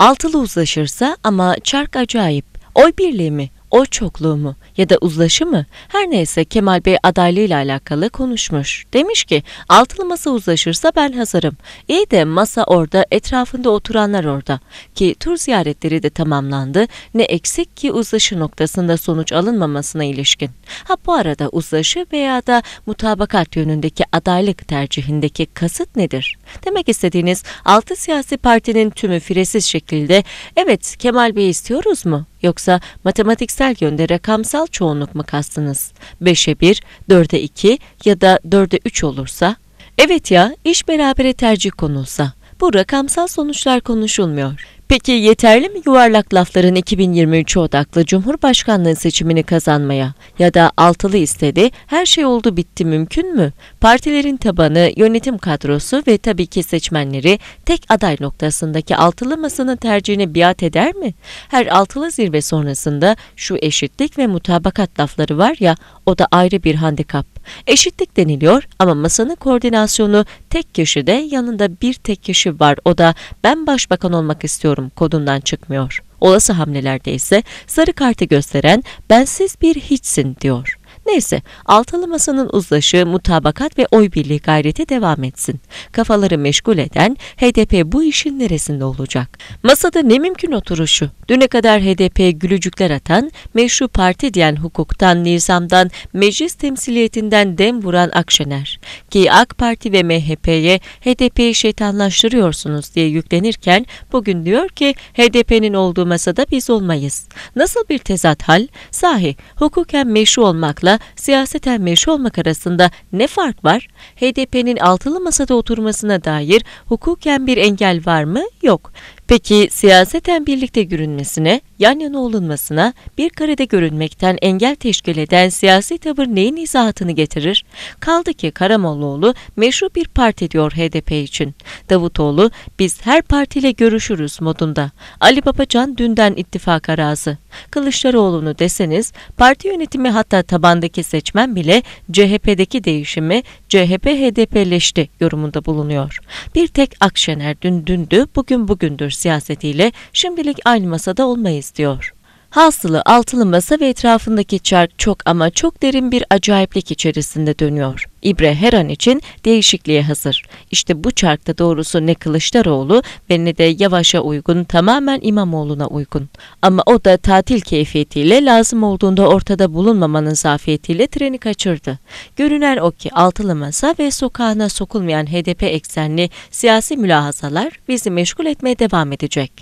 Altılı uzlaşırsa ama çark acayip. Oy birliği mi? oy çokluğu mu ya da uzlaşı mı her neyse Kemal Bey adaylığıyla alakalı konuşmuş. Demiş ki altılı masa uzlaşırsa ben hazırım. İyi de masa orada etrafında oturanlar orada ki tur ziyaretleri de tamamlandı ne eksik ki uzlaşı noktasında sonuç alınmamasına ilişkin. Ha bu arada uzlaşı veya da mutabakat yönündeki adaylık tercihindeki kasıt nedir? Demek istediğiniz altı siyasi partinin tümü firesiz şekilde evet Kemal Bey istiyoruz mu? Yoksa matematiksel yüzeysel yönde rakamsal çoğunluk mu kastınız? 5'e 1, 4'e 2 ya da 4'e 3 olursa? Evet ya, iş berabere tercih konulsa. Bu rakamsal sonuçlar konuşulmuyor. Peki yeterli mi yuvarlak lafların 2023 odaklı Cumhurbaşkanlığı seçimini kazanmaya? Ya da altılı istedi, her şey oldu bitti mümkün mü? Partilerin tabanı, yönetim kadrosu ve tabii ki seçmenleri tek aday noktasındaki altılı masanın tercihine biat eder mi? Her altılı zirve sonrasında şu eşitlik ve mutabakat lafları var ya, o da ayrı bir handikap. Eşitlik deniliyor ama masanın koordinasyonu tek kişide yanında bir tek kişi var. O da ben başbakan olmak istiyorum istiyorum kodundan çıkmıyor. Olası hamlelerde ise sarı kartı gösteren bensiz bir hiçsin diyor. Neyse, altılı masanın uzlaşı, mutabakat ve oy birliği gayreti devam etsin. Kafaları meşgul eden HDP bu işin neresinde olacak? Masada ne mümkün oturuşu? Düne kadar HDP gülücükler atan, meşru parti diyen hukuktan, nizamdan, meclis temsiliyetinden dem vuran Akşener. Ki AK Parti ve MHP'ye HDP'yi şeytanlaştırıyorsunuz diye yüklenirken bugün diyor ki HDP'nin olduğu masada biz olmayız. Nasıl bir tezat hal? Sahi hukuken meşru olmakla siyaseten meşhur olmak arasında ne fark var? HDP'nin altılı masada oturmasına dair hukuken bir engel var mı? Yok. Peki siyaseten birlikte görünmesine, yan yana olunmasına, bir karede görünmekten engel teşkil eden siyasi tavır neyin izahatını getirir? Kaldı ki Karamollaoğlu meşru bir parti diyor HDP için. Davutoğlu biz her partiyle görüşürüz modunda. Ali Babacan dünden ittifaka razı. Kılıçdaroğlu'nu deseniz parti yönetimi hatta tabandaki seçmen bile CHP'deki değişimi CHP-HDP'leşti yorumunda bulunuyor. Bir tek Akşener dün dündü, bugün bugündür siyasetiyle şimdilik aynı masada olmayız diyor. Hasılı altılı masa ve etrafındaki çark çok ama çok derin bir acayiplik içerisinde dönüyor. İbre her an için değişikliğe hazır. İşte bu çarkta doğrusu ne Kılıçdaroğlu ve ne de Yavaş'a uygun tamamen İmamoğlu'na uygun. Ama o da tatil keyfiyetiyle lazım olduğunda ortada bulunmamanın zafiyetiyle treni kaçırdı. Görünen o ki altılı masa ve sokağına sokulmayan HDP eksenli siyasi mülahazalar bizi meşgul etmeye devam edecek.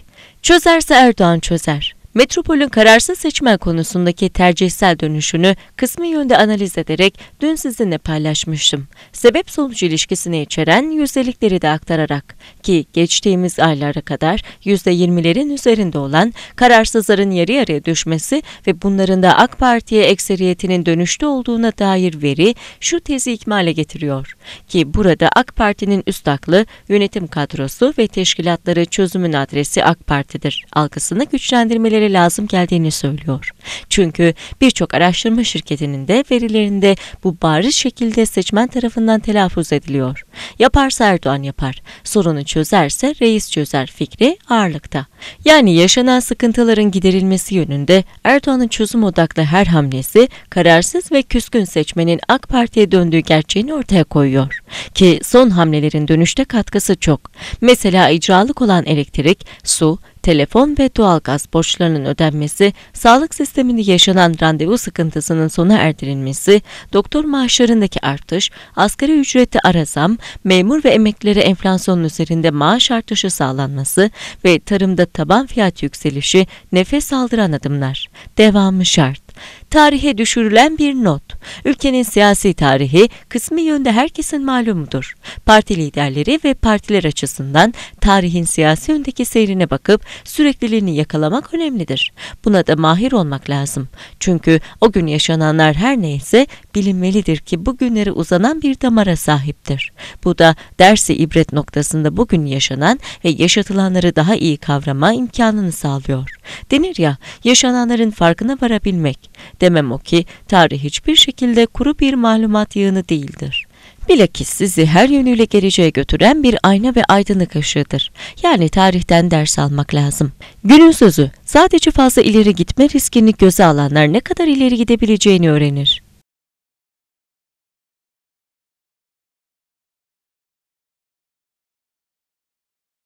Çözerse Erdoğan çözer. Metropol'ün kararsız seçmen konusundaki tercihsel dönüşünü kısmi yönde analiz ederek dün sizinle paylaşmıştım. Sebep sonuç ilişkisini içeren yüzdelikleri de aktararak ki geçtiğimiz aylara kadar %20'lerin üzerinde olan kararsızların yarı yarıya düşmesi ve bunların da AK Parti'ye ekseriyetinin dönüşte olduğuna dair veri şu tezi ikmale getiriyor ki burada AK Parti'nin üst aklı yönetim kadrosu ve teşkilatları çözümün adresi AK Parti'dir algısını güçlendirmeleri verileri lazım geldiğini söylüyor. Çünkü birçok araştırma şirketinin de verilerinde bu bariz şekilde seçmen tarafından telaffuz ediliyor. Yaparsa Erdoğan yapar, sorunu çözerse reis çözer fikri ağırlıkta. Yani yaşanan sıkıntıların giderilmesi yönünde Erdoğan'ın çözüm odaklı her hamlesi kararsız ve küskün seçmenin AK Parti'ye döndüğü gerçeğini ortaya koyuyor. Ki son hamlelerin dönüşte katkısı çok. Mesela icralık olan elektrik, su, telefon ve doğalgaz borçlarının ödenmesi, sağlık sisteminde yaşanan randevu sıkıntısının sona erdirilmesi, doktor maaşlarındaki artış, asgari ücreti arazam, memur ve emeklilere enflasyonun üzerinde maaş artışı sağlanması ve tarımda taban fiyat yükselişi nefes aldıran adımlar. Devamı şart tarihe düşürülen bir not. Ülkenin siyasi tarihi kısmi yönde herkesin malumudur. Parti liderleri ve partiler açısından tarihin siyasi yöndeki seyrine bakıp sürekliliğini yakalamak önemlidir. Buna da mahir olmak lazım. Çünkü o gün yaşananlar her neyse bilinmelidir ki bugünlere uzanan bir damara sahiptir. Bu da dersi ibret noktasında bugün yaşanan ve yaşatılanları daha iyi kavrama imkanını sağlıyor. Denir ya, yaşananların farkına varabilmek, Demem o ki tarih hiçbir şekilde kuru bir malumat yığını değildir. Bilakis sizi her yönüyle geleceğe götüren bir ayna ve aydınlık ışığıdır. Yani tarihten ders almak lazım. Günün sözü sadece fazla ileri gitme riskini göze alanlar ne kadar ileri gidebileceğini öğrenir.